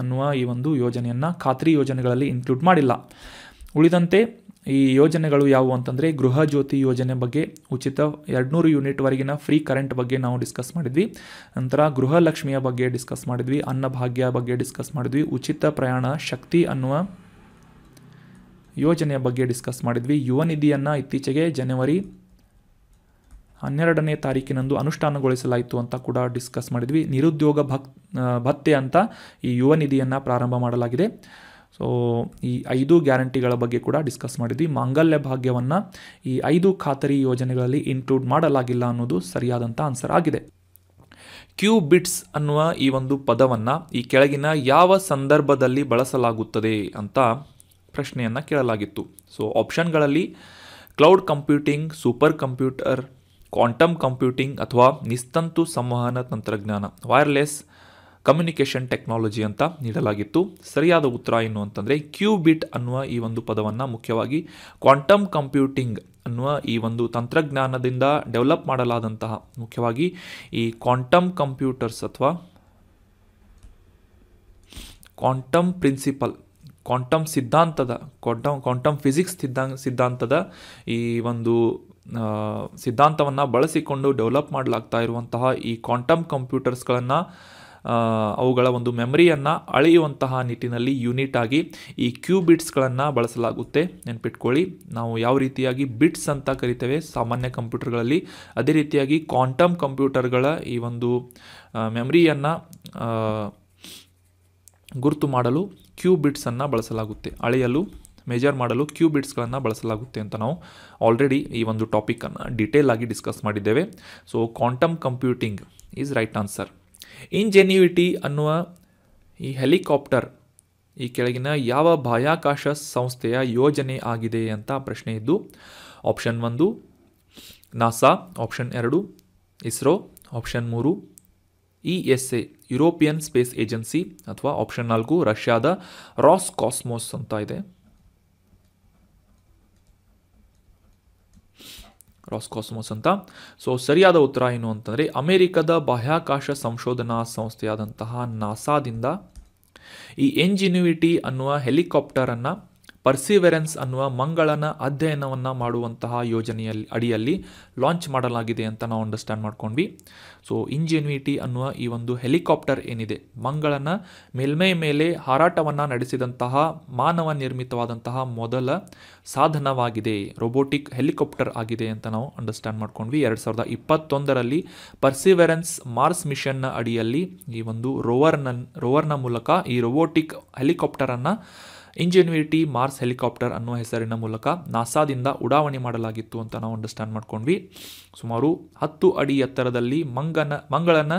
ಅನ್ನುವ ಈ ಒಂದು ಯೋಜನೆಯನ್ನು ಖಾತ್ರಿ ಯೋಜನೆಗಳಲ್ಲಿ ಇನ್ಕ್ಲೂಡ್ ಮಾಡಿಲ್ಲ ಉಳಿದಂತೆ ಈ ಯೋಜನೆಗಳು ಯಾವುವು ಅಂತಂದರೆ ಗೃಹ ಜ್ಯೋತಿ ಯೋಜನೆ ಬಗ್ಗೆ ಉಚಿತ ಎರಡುನೂರು ಯೂನಿಟ್ವರೆಗಿನ ಫ್ರೀ ಕರೆಂಟ್ ಬಗ್ಗೆ ನಾವು ಡಿಸ್ಕಸ್ ಮಾಡಿದ್ವಿ ನಂತರ ಗೃಹಲಕ್ಷ್ಮಿಯ ಬಗ್ಗೆ ಡಿಸ್ಕಸ್ ಮಾಡಿದ್ವಿ ಅನ್ನಭಾಗ್ಯ ಬಗ್ಗೆ ಡಿಸ್ಕಸ್ ಮಾಡಿದ್ವಿ ಉಚಿತ ಪ್ರಯಾಣ ಶಕ್ತಿ ಅನ್ನುವ ಯೋಜನೆಯ ಬಗ್ಗೆ ಡಿಸ್ಕಸ್ ಮಾಡಿದ್ವಿ ಯುವ ನಿಧಿಯನ್ನು ಇತ್ತೀಚೆಗೆ ಜನವರಿ ಹನ್ನೆರಡನೇ ತಾರೀಕಿನಂದು ಅನುಷ್ಠಾನಗೊಳಿಸಲಾಯಿತು ಅಂತ ಕೂಡ ಡಿಸ್ಕಸ್ ಮಾಡಿದ್ವಿ ನಿರುದ್ಯೋಗ ಭಕ್ ಭತ್ತೆ ಅಂತ ಈ ಯುವ ನಿಧಿಯನ್ನು ಪ್ರಾರಂಭ ಮಾಡಲಾಗಿದೆ ಸೊ ಈ ಐದು ಗ್ಯಾರಂಟಿಗಳ ಬಗ್ಗೆ ಕೂಡ ಡಿಸ್ಕಸ್ ಮಾಡಿದ್ವಿ ಮಾಂಗಲ್ಯ ಭಾಗ್ಯವನ್ನು ಈ ಐದು ಖಾತರಿ ಯೋಜನೆಗಳಲ್ಲಿ ಇನ್ಕ್ಲೂಡ್ ಮಾಡಲಾಗಿಲ್ಲ ಅನ್ನೋದು ಸರಿಯಾದಂಥ ಆನ್ಸರ್ ಆಗಿದೆ ಕ್ಯೂ ಬಿಟ್ಸ್ ಅನ್ನುವ ಈ ಒಂದು ಪದವನ್ನು ಈ ಕೆಳಗಿನ ಯಾವ ಸಂದರ್ಭದಲ್ಲಿ ಬಳಸಲಾಗುತ್ತದೆ ಅಂತ ಪ್ರಶ್ನೆಯನ್ನು ಕೇಳಲಾಗಿತ್ತು ಸೊ ಆಪ್ಷನ್ಗಳಲ್ಲಿ cloud computing super computer quantum computing ಅಥವಾ ನಿಸ್ತಂತು ಸಂವಹನ ತಂತ್ರಜ್ಞಾನ ವೈರ್ಲೆಸ್ ಕಮ್ಯುನಿಕೇಷನ್ ಟೆಕ್ನಾಲಜಿ ಅಂತ ನೀಡಲಾಗಿತ್ತು ಸರಿಯಾದ ಉತ್ತರ ಏನು ಅಂತಂದರೆ ಕ್ಯೂ ಬಿಟ್ ಅನ್ನುವ ಈ ಒಂದು ಪದವನ್ನು ಮುಖ್ಯವಾಗಿ ಕ್ವಾಂಟಮ್ ಕಂಪ್ಯೂಟಿಂಗ್ ಅನ್ನುವ ಈ ಒಂದು ತಂತ್ರಜ್ಞಾನದಿಂದ ಡೆವಲಪ್ ಮಾಡಲಾದಂತಹ ಮುಖ್ಯವಾಗಿ ಈ ಕ್ವಾಂಟಮ್ ಕಂಪ್ಯೂಟರ್ಸ್ ಅಥವಾ ಕ್ವಾಂಟಮ್ ಪ್ರಿನ್ಸಿಪಲ್ ಕ್ವಾಂಟಮ್ ಸಿದ್ಧಾಂತದ ಕ್ವಾಂಟಮ್ ಕ್ವಾಂಟಮ್ ಫಿಸಿಕ್ಸ್ ಸಿದ್ಧಾಂತ ಸಿದ್ಧಾಂತದ ಈ ಒಂದು ಸಿದ್ಧಾಂತವನ್ನು ಬಳಸಿಕೊಂಡು ಡೆವಲಪ್ ಮಾಡಲಾಗ್ತಾ ಇರುವಂತಹ ಈ ಕ್ವಾಂಟಮ್ ಕಂಪ್ಯೂಟರ್ಸ್ಗಳನ್ನು ಅವುಗಳ ಒಂದು ಮೆಮರಿಯನ್ನು ಅಳೆಯುವಂತಹ ನಿಟ್ಟಿನಲ್ಲಿ ಯೂನಿಟ್ ಆಗಿ ಈ ಕ್ಯೂಬಿಟ್ಸ್ಗಳನ್ನು ಬಳಸಲಾಗುತ್ತೆ ನೆನ್ಪಿಟ್ಕೊಳ್ಳಿ ನಾವು ಯಾವ ರೀತಿಯಾಗಿ ಬಿಟ್ಸ್ ಅಂತ ಕರಿತೇವೆ ಸಾಮಾನ್ಯ ಕಂಪ್ಯೂಟರ್ಗಳಲ್ಲಿ ಅದೇ ರೀತಿಯಾಗಿ ಕ್ವಾಂಟಮ್ ಕಂಪ್ಯೂಟರ್ಗಳ ಈ ಒಂದು ಮೆಮರಿಯನ್ನು ಗುರುತು ಮಾಡಲು ಕ್ಯೂಬಿಟ್ಸನ್ನು ಬಳಸಲಾಗುತ್ತೆ ಅಳೆಯಲು ಮೇಜರ್ ಮಾಡಲು ಕ್ಯೂಬಿಟ್ಸ್ಗಳನ್ನು ಬಳಸಲಾಗುತ್ತೆ ಅಂತ ನಾವು ಆಲ್ರೆಡಿ ಈ ಒಂದು ಟಾಪಿಕನ್ನು ಡೀಟೇಲ್ ಆಗಿ ಡಿಸ್ಕಸ್ ಮಾಡಿದ್ದೇವೆ so quantum computing is right answer ingenuity ಅನ್ನುವ ಈ ಹೆಲಿಕಾಪ್ಟರ್ ಈ ಕೆಳಗಿನ ಯಾವ ಬಾಹ್ಯಾಕಾಶ ಸಂಸ್ಥೆಯ ಯೋಜನೆ ಆಗಿದೆ ಅಂತ ಪ್ರಶ್ನೆ ಇದ್ದು ಆಪ್ಷನ್ ಒಂದು ನಾಸಾ ಆಪ್ಷನ್ ಎರಡು ಇಸ್ರೋ ಆಪ್ಷನ್ ಮೂರು E S A European space agency ಅಥವಾ ಆಪ್ಷನ್ ನಾಲ್ಕು ರಷ್ಯಾದ ರಾಸ್ ಕಾಸ್ಮೋಸ್ ಅಂತ ಇದೆ ರಾಸ್ ಕಾಸ್ಮೋಸ್ ಅಂತ ಸೊ ಸರಿಯಾದ ಉತ್ತರ ಏನು ಅಂತಂದರೆ ಅಮೆರಿಕದ ಬಾಹ್ಯಾಕಾಶ ಸಂಶೋಧನಾ ಸಂಸ್ಥೆಯಾದಂತಹ ನಾಸಾದಿಂದ ಈ ಎಂಜಿನ್ಯೂಟಿ ಅನ್ನುವ ಹೆಲಿಕಾಪ್ಟರನ್ನು ಪರ್ಸಿವೆರೆನ್ಸ್ ಅನ್ನುವ ಮಂಗಳನ ಅಧ್ಯಯನವನ್ನು ಮಾಡುವಂತಹ ಯೋಜನೆಯಲ್ಲಿ ಅಡಿಯಲ್ಲಿ ಲಾಂಚ್ ಮಾಡಲಾಗಿದೆ ಅಂತ ನಾವು ಅಂಡರ್ಸ್ಟ್ಯಾಂಡ್ ಮಾಡ್ಕೊಂಡ್ವಿ ಸೊ ಇಂಜಿನ್ವಿಟಿ ಅನ್ನುವ ಈ ಒಂದು ಹೆಲಿಕಾಪ್ಟರ್ ಏನಿದೆ ಮಂಗಳನ ಮೇಲ್ಮೈ ಮೇಲೆ ಹಾರಾಟವನ್ನು ನಡೆಸಿದಂತಹ ಮಾನವ ನಿರ್ಮಿತವಾದಂತಹ ಮೊದಲ ಸಾಧನವಾಗಿದೆ ರೋಬೋಟಿಕ್ ಹೆಲಿಕಾಪ್ಟರ್ ಆಗಿದೆ ಅಂತ ನಾವು ಅಂಡರ್ಸ್ಟ್ಯಾಂಡ್ ಮಾಡ್ಕೊಂಡ್ವಿ ಎರಡು ಸಾವಿರದ ಇಪ್ಪತ್ತೊಂದರಲ್ಲಿ ಪರ್ಸಿವೆರೆನ್ಸ್ ಮಾರ್ಸ್ ಮಿಷನ್ನ ಅಡಿಯಲ್ಲಿ ಈ ಒಂದು ರೋವರ್ನ ರೋವರ್ನ ಮೂಲಕ ಈ ರೋಬೋಟಿಕ್ ಹೆಲಿಕಾಪ್ಟರನ್ನು ಇಂಜಿನ್ಯೂರಿಟಿ ಮಾರ್ಸ್ ಹೆಲಿಕಾಪ್ಟರ್ ಅನ್ನೋ ಹೆಸರಿನ ಮೂಲಕ ನಾಸಾದಿಂದ ಉಡಾವಣೆ ಮಾಡಲಾಗಿತ್ತು ಅಂತ ನಾವು ಅಂಡರ್ಸ್ಟ್ಯಾಂಡ್ ಮಾಡ್ಕೊಂಡ್ವಿ ಸುಮಾರು ಹತ್ತು ಅಡಿ ಎತ್ತರದಲ್ಲಿ ಮಂಗನ ಮಂಗಳನ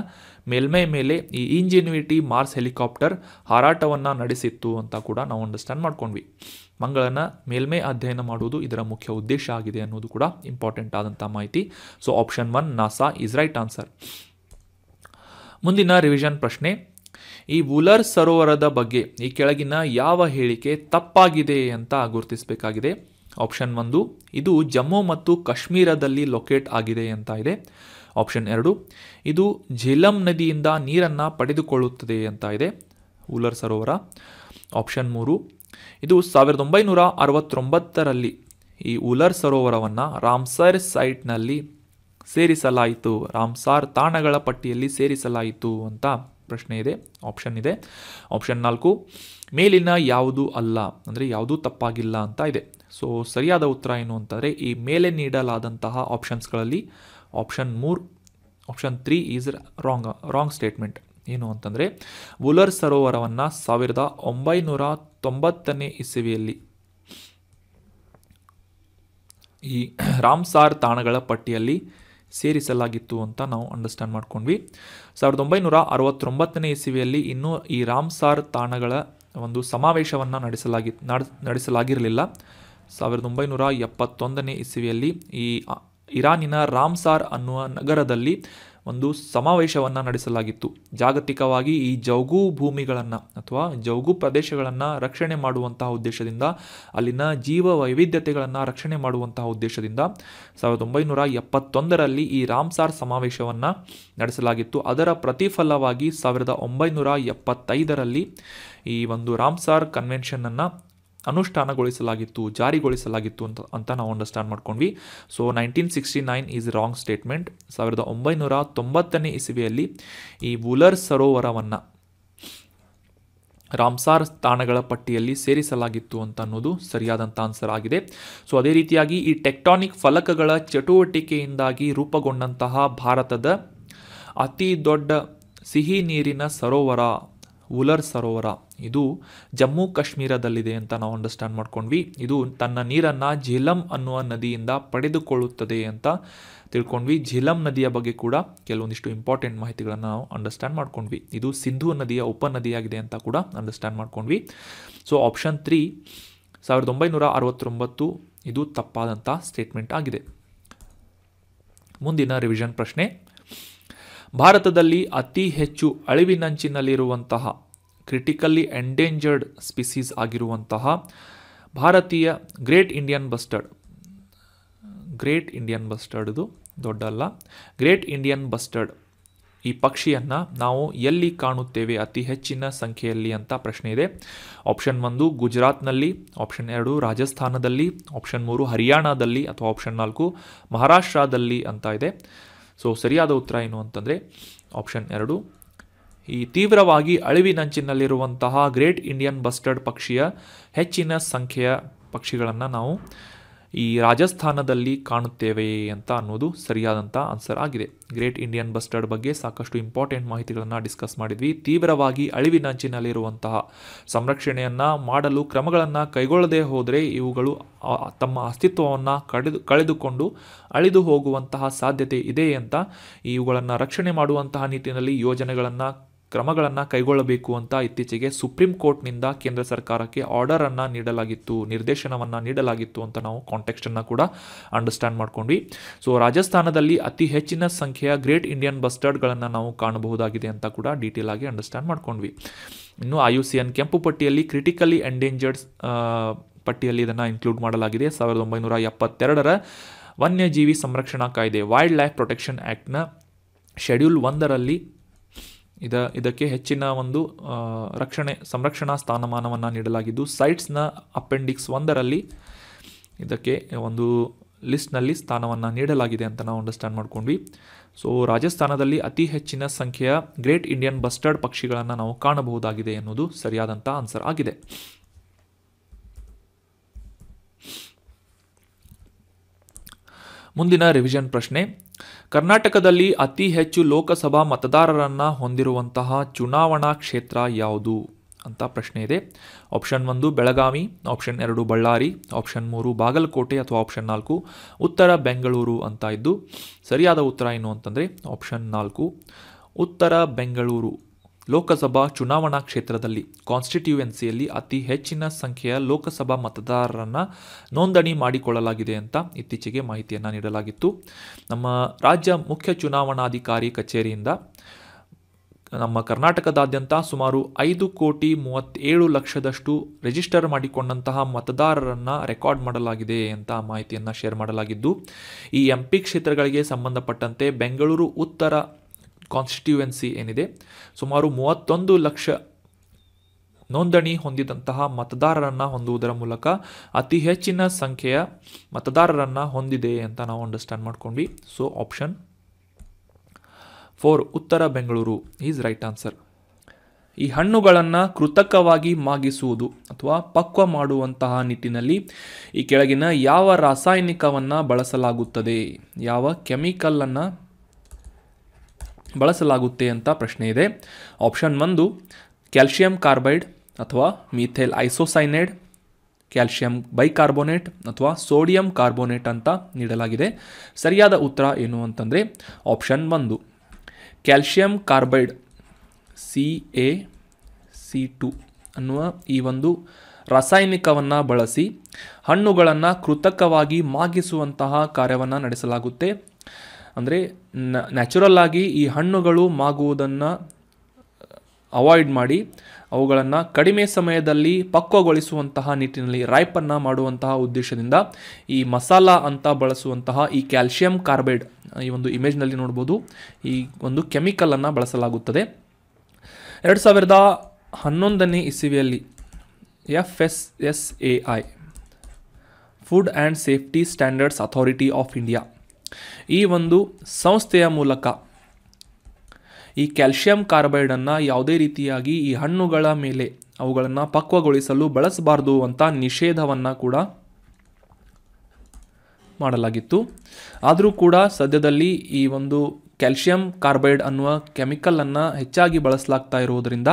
ಮೇಲ್ಮೈ ಮೇಲೆ ಈ ಇಂಜಿನ್ಯೂರಿಟಿ ಮಾರ್ಸ್ ಹೆಲಿಕಾಪ್ಟರ್ ಹಾರಾಟವನ್ನು ನಡೆಸಿತ್ತು ಅಂತ ಕೂಡ ನಾವು ಅಂಡರ್ಸ್ಟ್ಯಾಂಡ್ ಮಾಡ್ಕೊಂಡ್ವಿ ಮಂಗಳನ ಮೇಲ್ಮೈ ಅಧ್ಯಯನ ಮಾಡುವುದು ಇದರ ಮುಖ್ಯ ಉದ್ದೇಶ ಆಗಿದೆ ಅನ್ನೋದು ಕೂಡ ಇಂಪಾರ್ಟೆಂಟ್ ಆದಂಥ ಮಾಹಿತಿ so option one NASA is right answer ಮುಂದಿನ ರಿವಿಷನ್ ಪ್ರಶ್ನೆ ಈ ಉಲರ್ ಸರೋವರದ ಬಗ್ಗೆ ಈ ಕೆಳಗಿನ ಯಾವ ಹೇಳಿಕೆ ತಪ್ಪಾಗಿದೆ ಅಂತ ಗುರುತಿಸಬೇಕಾಗಿದೆ ಆಪ್ಷನ್ ಒಂದು ಇದು ಜಮ್ಮು ಮತ್ತು ಕಾಶ್ಮೀರದಲ್ಲಿ ಲೊಕೇಟ್ ಆಗಿದೆ ಅಂತ ಇದೆ ಆಪ್ಷನ್ ಎರಡು ಇದು ಝೇಲಂ ನದಿಯಿಂದ ನೀರನ್ನು ಪಡೆದುಕೊಳ್ಳುತ್ತದೆ ಅಂತ ಇದೆ ಉಲರ್ ಸರೋವರ ಆಪ್ಷನ್ ಮೂರು ಇದು ಸಾವಿರದ ಒಂಬೈನೂರ ಅರವತ್ತೊಂಬತ್ತರಲ್ಲಿ ಈ ಉಲರ್ ಸರೋವರವನ್ನು ರಾಮ್ಸರ್ ಸೈಟ್ನಲ್ಲಿ ಸೇರಿಸಲಾಯಿತು ರಾಮ್ಸಾರ್ ತಾಣಗಳ ಪಟ್ಟಿಯಲ್ಲಿ ಸೇರಿಸಲಾಯಿತು ಅಂತ ಪ್ರಶ್ನೆ ಇದೆ ಆಪ್ಷನ್ ಇದೆ ಆಪ್ಷನ್ ನಾಲ್ಕು ಮೇಲಿನ ಯಾವುದು ಅಲ್ಲ ಅಂದರೆ ಯಾವುದೂ ತಪ್ಪಾಗಿಲ್ಲ ಅಂತ ಇದೆ ಸೊ ಸರಿಯಾದ ಉತ್ತರ ಏನು ಅಂತಂದರೆ ಈ ಮೇಲೆ ನೀಡಲಾದಂತಹ ಆಪ್ಷನ್ಸ್ಗಳಲ್ಲಿ ಆಪ್ಷನ್ ಮೂರು option three is wrong wrong statement ಏನು ಅಂತಂದರೆ ವುಲರ್ ಸರೋವರವನ್ನು ಸಾವಿರದ ಒಂಬೈನೂರ ತೊಂಬತ್ತನೇ ಇಸವಿಯಲ್ಲಿ ಈ ರಾಮ್ಸಾರ್ ತಾಣಗಳ ಪಟ್ಟಿಯಲ್ಲಿ ಸೇರಿಸಲಾಗಿತ್ತು ಅಂತ ನಾವು ಅಂಡರ್ಸ್ಟ್ಯಾಂಡ್ ಮಾಡ್ಕೊಂಡ್ವಿ ಸಾವಿರದ ಒಂಬೈನೂರ ಅರವತ್ತೊಂಬತ್ತನೇ ಇಸವಿಯಲ್ಲಿ ಇನ್ನೂ ಈ ರಾಮ್ಸಾರ್ ತಾಣಗಳ ಒಂದು ಸಮಾವೇಶವನ್ನು ನಡೆಸಲಾಗಿ ನಡೆಸಲಾಗಿರಲಿಲ್ಲ ಸಾವಿರದ ಒಂಬೈನೂರ ಎಪ್ಪತ್ತೊಂದನೇ ಇಸವಿಯಲ್ಲಿ ಈ ಇರಾನಿನ ರಾಮ್ಸಾರ್ ಅನ್ನುವ ನಗರದಲ್ಲಿ ಒಂದು ಸಮಾವೇಶವನ್ನು ನಡೆಸಲಾಗಿತ್ತು ಜಾಗತಿಕವಾಗಿ ಈ ಜೌಗು ಭೂಮಿಗಳನ್ನು ಅಥವಾ ಜೌಗು ಪ್ರದೇಶಗಳನ್ನು ರಕ್ಷಣೆ ಮಾಡುವಂತಹ ಉದ್ದೇಶದಿಂದ ಅಲ್ಲಿನ ಜೀವ ವೈವಿಧ್ಯತೆಗಳನ್ನು ರಕ್ಷಣೆ ಮಾಡುವಂತಹ ಉದ್ದೇಶದಿಂದ ಸಾವಿರದ ಒಂಬೈನೂರ ಎಪ್ಪತ್ತೊಂದರಲ್ಲಿ ಈ ರಾಮ್ಸಾರ್ ಸಮಾವೇಶವನ್ನು ನಡೆಸಲಾಗಿತ್ತು ಅದರ ಪ್ರತಿಫಲವಾಗಿ ಸಾವಿರದ ಒಂಬೈನೂರ ಎಪ್ಪತ್ತೈದರಲ್ಲಿ ಈ ಒಂದು ರಾಮ್ಸಾರ್ ಕನ್ವೆನ್ಷನನ್ನು ಅನುಷ್ಠಾನಗೊಳಿಸಲಾಗಿತ್ತು ಜಾರಿಗೊಳಿಸಲಾಗಿತ್ತು ಅಂತ ಅಂತ ನಾವು ಅಂಡರ್ಸ್ಟ್ಯಾಂಡ್ ಮಾಡ್ಕೊಂಡ್ವಿ so nineteen sixty nine is wrong statement ಸಾವಿರದ ಒಂಬೈನೂರ ತೊಂಬತ್ತನೇ ಇಸವಿಯಲ್ಲಿ ಈ ವುಲರ್ ಸರೋವರವನ್ನು ರಾಮ್ಸಾರ್ ತಾಣಗಳ ಪಟ್ಟಿಯಲ್ಲಿ ಸೇರಿಸಲಾಗಿತ್ತು ಅಂತ ಅನ್ನೋದು ಸರಿಯಾದಂಥ ಆನ್ಸರ್ ಆಗಿದೆ ಸೊ ಅದೇ ರೀತಿಯಾಗಿ ಈ ಟೆಕ್ಟಾನಿಕ್ ಫಲಕಗಳ ಚಟುವಟಿಕೆಯಿಂದಾಗಿ ರೂಪುಗೊಂಡಂತಹ ಭಾರತದ ಅತಿ ದೊಡ್ಡ ಸಿಹಿ ನೀರಿನ ಸರೋವರ ವುಲರ್ ಸರೋವರ ಇದು ಜಮ್ಮು ಕಾಶ್ಮೀರದಲ್ಲಿದೆ ಅಂತ ನಾವು ಅಂಡರ್ಸ್ಟ್ಯಾಂಡ್ ಮಾಡ್ಕೊಂಡ್ವಿ ಇದು ತನ್ನ ನೀರನ್ನು ಝೀಲಂ ಅನ್ನುವ ನದಿಯಿಂದ ಪಡೆದುಕೊಳ್ಳುತ್ತದೆ ಅಂತ ತಿಳ್ಕೊಂಡ್ವಿ ಝೀಲಂ ನದಿಯ ಬಗ್ಗೆ ಕೂಡ ಕೆಲವೊಂದಿಷ್ಟು ಇಂಪಾರ್ಟೆಂಟ್ ಮಾಹಿತಿಗಳನ್ನು ನಾವು ಅಂಡರ್ಸ್ಟ್ಯಾಂಡ್ ಮಾಡ್ಕೊಂಡ್ವಿ ಇದು ಸಿಂಧು ನದಿಯ ಉಪನದಿಯಾಗಿದೆ ಅಂತ ಕೂಡ ಅಂಡರ್ಸ್ಟ್ಯಾಂಡ್ ಮಾಡ್ಕೊಂಡ್ವಿ ಸೊ ಆಪ್ಷನ್ ತ್ರೀ ಸಾವಿರದ ಒಂಬೈನೂರ ಅರವತ್ತೊಂಬತ್ತು ಇದು ತಪ್ಪಾದಂಥ ಸ್ಟೇಟ್ಮೆಂಟ್ ಆಗಿದೆ ಮುಂದಿನ ರಿವಿಷನ್ ಪ್ರಶ್ನೆ ಭಾರತದಲ್ಲಿ ಅತಿ ಹೆಚ್ಚು ಅಳಿವಿನಂಚಿನಲ್ಲಿರುವಂತಹ ಕ್ರಿಟಿಕಲ್ಲಿ ಎಂಡೇಂಜರ್ಡ್ ಸ್ಪೀಸೀಸ್ ಆಗಿರುವಂತಹ ಭಾರತೀಯ great Indian bustard great Indian ಬಸ್ಟರ್ಡ್ದು ದೊಡ್ಡಲ್ಲ ಗ್ರೇಟ್ ಇಂಡಿಯನ್ ಬಸ್ಟರ್ಡ್ ಈ ಪಕ್ಷಿಯನ್ನು ನಾವು ಎಲ್ಲಿ ಕಾಣುತ್ತೇವೆ ಅತಿ ಹೆಚ್ಚಿನ ಸಂಖ್ಯೆಯಲ್ಲಿ ಅಂತ ಪ್ರಶ್ನೆ ಇದೆ ಆಪ್ಷನ್ ಒಂದು ಗುಜರಾತ್ನಲ್ಲಿ ಆಪ್ಷನ್ ಎರಡು ರಾಜಸ್ಥಾನದಲ್ಲಿ ಆಪ್ಷನ್ ಮೂರು ಹರಿಯಾಣದಲ್ಲಿ ಅಥವಾ ಆಪ್ಷನ್ ನಾಲ್ಕು ಮಹಾರಾಷ್ಟ್ರದಲ್ಲಿ ಅಂತ ಇದೆ ಸೊ ಸರಿಯಾದ ಉತ್ತರ ಏನು ಅಂತಂದರೆ ಆಪ್ಷನ್ ಎರಡು ಈ ತೀವ್ರವಾಗಿ ಅಳಿವಿನಂಚಿನಲ್ಲಿರುವಂತಹ ಗ್ರೇಟ್ ಇಂಡಿಯನ್ ಬಸ್ಟರ್ಡ್ ಪಕ್ಷಿಯ ಹೆಚ್ಚಿನ ಸಂಖ್ಯೆಯ ಪಕ್ಷಿಗಳನ್ನು ನಾವು ಈ ರಾಜಸ್ಥಾನದಲ್ಲಿ ಕಾಣುತ್ತೇವೆ ಅಂತ ಅನ್ನೋದು ಸರಿಯಾದಂಥ ಆನ್ಸರ್ ಆಗಿದೆ ಗ್ರೇಟ್ ಇಂಡಿಯನ್ ಬಸ್ಟರ್ಡ್ ಬಗ್ಗೆ ಸಾಕಷ್ಟು ಇಂಪಾರ್ಟೆಂಟ್ ಮಾಹಿತಿಗಳನ್ನು ಡಿಸ್ಕಸ್ ಮಾಡಿದ್ವಿ ತೀವ್ರವಾಗಿ ಅಳಿವಿನಂಚಿನಲ್ಲಿರುವಂತಹ ಸಂರಕ್ಷಣೆಯನ್ನು ಮಾಡಲು ಕ್ರಮಗಳನ್ನು ಕೈಗೊಳ್ಳದೆ ಹೋದರೆ ಇವುಗಳು ತಮ್ಮ ಅಸ್ತಿತ್ವವನ್ನು ಕಳೆದು ಕಳೆದುಕೊಂಡು ಅಳಿದು ಹೋಗುವಂತಹ ಸಾಧ್ಯತೆ ಇದೆ ಅಂತ ಇವುಗಳನ್ನು ರಕ್ಷಣೆ ಮಾಡುವಂತಹ ನಿಟ್ಟಿನಲ್ಲಿ ಯೋಜನೆಗಳನ್ನು ಕ್ರಮಗಳನ್ನು ಕೈಗೊಳ್ಳಬೇಕು ಅಂತ ಇತ್ತೀಚೆಗೆ ಸುಪ್ರೀಂ ಕೋರ್ಟ್ನಿಂದ ಕೇಂದ್ರ ಸರ್ಕಾರಕ್ಕೆ ಆರ್ಡರನ್ನು ನೀಡಲಾಗಿತ್ತು ನಿರ್ದೇಶನವನ್ನು ನೀಡಲಾಗಿತ್ತು ಅಂತ ನಾವು ಕಾಂಟೆಕ್ಸ್ಟನ್ನು ಕೂಡ ಅಂಡರ್ಸ್ಟ್ಯಾಂಡ್ ಮಾಡ್ಕೊಂಡ್ವಿ ಸೊ ರಾಜಸ್ಥಾನದಲ್ಲಿ ಅತಿ ಹೆಚ್ಚಿನ ಸಂಖ್ಯೆಯ ಗ್ರೇಟ್ ಇಂಡಿಯನ್ ಬಸ್ಟರ್ಡ್ಗಳನ್ನು ನಾವು ಕಾಣಬಹುದಾಗಿದೆ ಅಂತ ಕೂಡ ಡೀಟೇಲ್ ಆಗಿ ಅಂಡರ್ಸ್ಟ್ಯಾಂಡ್ ಮಾಡ್ಕೊಂಡ್ವಿ ಇನ್ನು ಐ ಯು ಸಿ ಎನ್ ಕೆಂಪು ಪಟ್ಟಿಯಲ್ಲಿ ಕ್ರಿಟಿಕಲಿ ಎಂಡೇಂಜರ್ಡ್ಸ್ ಪಟ್ಟಿಯಲ್ಲಿ ಇದನ್ನು ಇನ್ಕ್ಲೂಡ್ ಮಾಡಲಾಗಿದೆ ಸಾವಿರದ ಒಂಬೈನೂರ ಎಪ್ಪತ್ತೆರಡರ ವನ್ಯಜೀವಿ ಸಂರಕ್ಷಣಾ ಕಾಯ್ದೆ ವೈಲ್ಡ್ ಲೈಫ್ ಪ್ರೊಟೆಕ್ಷನ್ ಆ್ಯಕ್ಟ್ನ ಶೆಡ್ಯೂಲ್ ಒಂದರಲ್ಲಿ ಇದ ಇದಕ್ಕೆ ಹೆಚ್ಚಿನ ಒಂದು ರಕ್ಷಣೆ ಸಂರಕ್ಷಣಾ ಸ್ಥಾನಮಾನವನ್ನು ನೀಡಲಾಗಿದ್ದು ಸೈಟ್ಸ್ನ ಅಪೆಂಡಿಕ್ಸ್ ಒಂದರಲ್ಲಿ ಇದಕ್ಕೆ ಒಂದು ಲಿಸ್ಟ್ನಲ್ಲಿ ಸ್ಥಾನವನ್ನು ನೀಡಲಾಗಿದೆ ಅಂತ ನಾವು ಅಂಡರ್ಸ್ಟ್ಯಾಂಡ್ ಮಾಡ್ಕೊಂಡ್ವಿ ಸೊ ರಾಜಸ್ಥಾನದಲ್ಲಿ ಅತಿ ಹೆಚ್ಚಿನ ಸಂಖ್ಯೆಯ ಗ್ರೇಟ್ ಇಂಡಿಯನ್ ಬಸ್ಟರ್ಡ್ ಪಕ್ಷಿಗಳನ್ನು ನಾವು ಕಾಣಬಹುದಾಗಿದೆ ಎನ್ನುವುದು ಸರಿಯಾದಂಥ ಆನ್ಸರ್ ಆಗಿದೆ ಮುಂದಿನ ರಿವಿಷನ್ ಪ್ರಶ್ನೆ ಕರ್ನಾಟಕದಲ್ಲಿ ಅತಿ ಹೆಚ್ಚು ಲೋಕಸಭಾ ಮತದಾರರನ್ನು ಹೊಂದಿರುವಂತಹ ಚುನಾವಣಾ ಕ್ಷೇತ್ರ ಯಾವುದು ಅಂತ ಪ್ರಶ್ನೆ ಇದೆ ಆಪ್ಷನ್ ಒಂದು ಬೆಳಗಾವಿ ಆಪ್ಷನ್ ಎರಡು ಬಳ್ಳಾರಿ ಆಪ್ಷನ್ ಮೂರು ಬಾಗಲಕೋಟೆ ಅಥವಾ ಆಪ್ಷನ್ ನಾಲ್ಕು ಉತ್ತರ ಬೆಂಗಳೂರು ಅಂತ ಇದ್ದು ಸರಿಯಾದ ಉತ್ತರ ಏನು ಅಂತಂದರೆ ಆಪ್ಷನ್ ನಾಲ್ಕು ಉತ್ತರ ಬೆಂಗಳೂರು ಲೋಕಸಭಾ ಚುನಾವಣಾ ಕ್ಷೇತ್ರದಲ್ಲಿ ಕಾನ್ಸ್ಟಿಟ್ಯೂಯೆನ್ಸಿಯಲ್ಲಿ ಅತಿ ಹೆಚ್ಚಿನ ಸಂಖ್ಯೆಯ ಲೋಕಸಭಾ ಮತದಾರರನ್ನು ನೋಂದಣಿ ಮಾಡಿಕೊಳ್ಳಲಾಗಿದೆ ಅಂತ ಇತ್ತೀಚೆಗೆ ಮಾಹಿತಿಯನ್ನು ನೀಡಲಾಗಿತ್ತು ನಮ್ಮ ರಾಜ್ಯ ಮುಖ್ಯ ಚುನಾವಣಾಧಿಕಾರಿ ಕಚೇರಿಯಿಂದ ನಮ್ಮ ಕರ್ನಾಟಕದಾದ್ಯಂತ ಸುಮಾರು ಐದು ಕೋಟಿ ಮೂವತ್ತೇಳು ಲಕ್ಷದಷ್ಟು ರಿಜಿಸ್ಟರ್ ಮಾಡಿಕೊಂಡಂತಹ ಮತದಾರರನ್ನು ರೆಕಾರ್ಡ್ ಮಾಡಲಾಗಿದೆ ಅಂತ ಮಾಹಿತಿಯನ್ನು ಶೇರ್ ಮಾಡಲಾಗಿದ್ದು ಈ ಎಂ ಪಿ ಕ್ಷೇತ್ರಗಳಿಗೆ ಸಂಬಂಧಪಟ್ಟಂತೆ ಬೆಂಗಳೂರು ಉತ್ತರ ಕಾನ್ಸ್ಟಿಟ್ಯೂಯೆನ್ಸಿ ಏನಿದೆ ಸುಮಾರು ಮೂವತ್ತೊಂದು ಲಕ್ಷ ನೋಂದಣಿ ಹೊಂದಿದಂತಹ ಮತದಾರರನ್ನು ಹೊಂದುವುದರ ಮೂಲಕ ಅತಿ ಹೆಚ್ಚಿನ ಸಂಖ್ಯೆಯ ಮತದಾರರನ್ನು ಹೊಂದಿದೆ ಅಂತ ನಾವು ಅಂಡರ್ಸ್ಟ್ಯಾಂಡ್ ಮಾಡ್ಕೊಂಡ್ವಿ ಸೊ ಆಪ್ಷನ್ ಫೋರ್ ಉತ್ತರ ಬೆಂಗಳೂರು ಈಸ್ ರೈಟ್ ಆನ್ಸರ್ ಈ ಹಣ್ಣುಗಳನ್ನು ಕೃತಕವಾಗಿ ಮಾಗಿಸುವುದು ಅಥವಾ ಪಕ್ವ ಮಾಡುವಂತಹ ನಿಟ್ಟಿನಲ್ಲಿ ಈ ಕೆಳಗಿನ ಯಾವ ರಾಸಾಯನಿಕವನ್ನು ಬಳಸಲಾಗುತ್ತದೆ ಯಾವ ಕೆಮಿಕಲ್ಲನ್ನು ಬಳಸಲಾಗುತ್ತೆ ಅಂತ ಪ್ರಶ್ನೆ ಇದೆ ಆಪ್ಷನ್ ಒಂದು ಕ್ಯಾಲ್ಶಿಯಂ ಕಾರ್ಬೈಡ್ ಅಥವಾ ಮೀಥೇಲ್ ಐಸೋಸೈನೈಡ್ ಕ್ಯಾಲ್ಶಿಯಂ ಬೈಕಾರ್ಬೋನೇಟ್ ಅಥವಾ ಸೋಡಿಯಂ ಕಾರ್ಬೋನೇಟ್ ಅಂತ ನೀಡಲಾಗಿದೆ ಸರಿಯಾದ ಉತ್ತರ ಏನು ಅಂತಂದರೆ ಆಪ್ಷನ್ ಒಂದು calcium carbide C A C two ಅನ್ನುವ ಈ ಒಂದು ರಾಸಾಯನಿಕವನ್ನು ಬಳಸಿ ಹಣ್ಣುಗಳನ್ನು ಕೃತಕವಾಗಿ ಮಾಗಿಸುವಂತಹ ಕಾರ್ಯವನ್ನು ನಡೆಸಲಾಗುತ್ತೆ ಅಂದರೆ ನ್ಯಾಚುರಲ್ ಆಗಿ ಈ ಹಣ್ಣುಗಳು ಮಾಗುವುದನ್ನು ಅವಾಯ್ಡ್ ಮಾಡಿ ಅವುಗಳನ್ನು ಕಡಿಮೆ ಸಮಯದಲ್ಲಿ ಪಕ್ವಗೊಳಿಸುವಂತಹ ನಿಟ್ಟಿನಲ್ಲಿ ರೈಪನ್ನು ಮಾಡುವಂತಹ ಉದ್ದೇಶದಿಂದ ಈ ಮಸಾಲ ಅಂತ ಬಳಸುವಂತಹ ಈ ಕ್ಯಾಲ್ಶಿಯಂ ಕಾರ್ಬೈಡ್ ಈ ಒಂದು ಇಮೇಜ್ನಲ್ಲಿ ನೋಡ್ಬೋದು ಈ ಒಂದು ಕೆಮಿಕಲನ್ನು ಬಳಸಲಾಗುತ್ತದೆ ಎರಡು ಸಾವಿರದ ಹನ್ನೊಂದನೇ ಇಸವಿಯಲ್ಲಿ F S S A I food and safety standards authority of India ಈ ಒಂದು ಸಂಸ್ಥೆಯ ಮೂಲಕ ಈ ಕ್ಯಾಲ್ಶಿಯಂ ಕಾರ್ಬೈಡನ್ನು ಯಾವುದೇ ರೀತಿಯಾಗಿ ಈ ಹಣ್ಣುಗಳ ಮೇಲೆ ಅವುಗಳನ್ನು ಪಕ್ವಗೊಳಿಸಲು ಬಳಸಬಾರ್ದು ಅಂತ ನಿಷೇಧವನ್ನು ಕೂಡ ಮಾಡಲಾಗಿತ್ತು ಆದರೂ ಕೂಡ ಸದ್ಯದಲ್ಲಿ ಈ ಒಂದು ಕ್ಯಾಲ್ಶಿಯಂ ಕಾರ್ಬೈಡ್ ಅನ್ನುವ ಕೆಮಿಕಲನ್ನು ಹೆಚ್ಚಾಗಿ ಬಳಸಲಾಗ್ತಾ ಇರುವುದರಿಂದ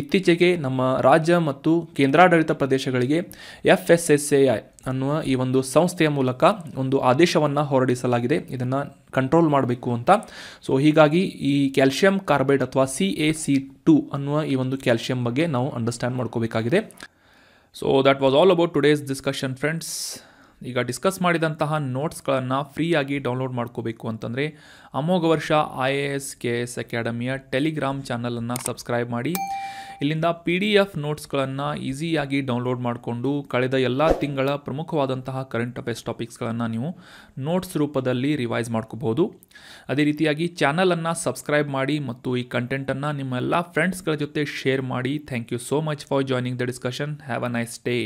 ಇತ್ತೀಚೆಗೆ ನಮ್ಮ ರಾಜ್ಯ ಮತ್ತು ಕೇಂದ್ರಾಡಳಿತ ಪ್ರದೇಶಗಳಿಗೆ F S S A I ಅನ್ನುವ ಈ ಒಂದು ಸಂಸ್ಥೆಯ ಮೂಲಕ ಒಂದು ಆದೇಶವನ್ನು ಹೊರಡಿಸಲಾಗಿದೆ ಇದನ್ನು ಕಂಟ್ರೋಲ್ ಮಾಡಬೇಕು ಅಂತ ಸೊ ಹೀಗಾಗಿ ಈ ಕ್ಯಾಲ್ಶಿಯಂ ಕಾರ್ಬೈಡ್ ಅಥವಾ ಸಿ ಎ ಸಿ ಟು ಅನ್ನುವ ಈ ಒಂದು ಕ್ಯಾಲ್ಶಿಯಂ ಬಗ್ಗೆ ನಾವು ಅಂಡರ್ಸ್ಟ್ಯಾಂಡ್ ಮಾಡ್ಕೋಬೇಕಾಗಿದೆ so that was all about today's discussion friends ಈಗ ಡಿಸ್ಕಸ್ ಮಾಡಿದಂತಹ ನೋಟ್ಸ್ಗಳನ್ನು ಫ್ರೀಯಾಗಿ ಡೌನ್ಲೋಡ್ ಮಾಡ್ಕೋಬೇಕು ಅಂತಂದರೆ Amoghavarsha I A S K A ಅಕ್ಯಾಡೆಮಿಯ ಟೆಲಿಗ್ರಾಮ್ ಚಾನಲನ್ನು ಸಬ್ಸ್ಕ್ರೈಬ್ ಮಾಡಿ ಇಲ್ಲಿಂದ ಪಿ ಡಿ ಎಫ್ ನೋಟ್ಸ್ಗಳನ್ನು ಈಸಿಯಾಗಿ ಡೌನ್ಲೋಡ್ ಮಾಡಿಕೊಂಡು ಕಳೆದ ಎಲ್ಲ ತಿಂಗಳ ಪ್ರಮುಖವಾದಂತಹ ಕರೆಂಟ್ ಅಫೇರ್ಸ್ ಟಾಪಿಕ್ಸ್ಗಳನ್ನು ನೀವು ನೋಟ್ಸ್ ರೂಪದಲ್ಲಿ ರಿವೈಸ್ ಮಾಡ್ಕೋಬಹುದು ಅದೇ ರೀತಿಯಾಗಿ ಚಾನಲನ್ನು ಸಬ್ಸ್ಕ್ರೈಬ್ ಮಾಡಿ ಮತ್ತು ಈ ಕಂಟೆಂಟನ್ನು ನಿಮ್ಮ ಎಲ್ಲ ಫ್ರೆಂಡ್ಸ್ಗಳ ಜೊತೆ ಶೇರ್ ಮಾಡಿ thank you so much for joining the discussion have a nice day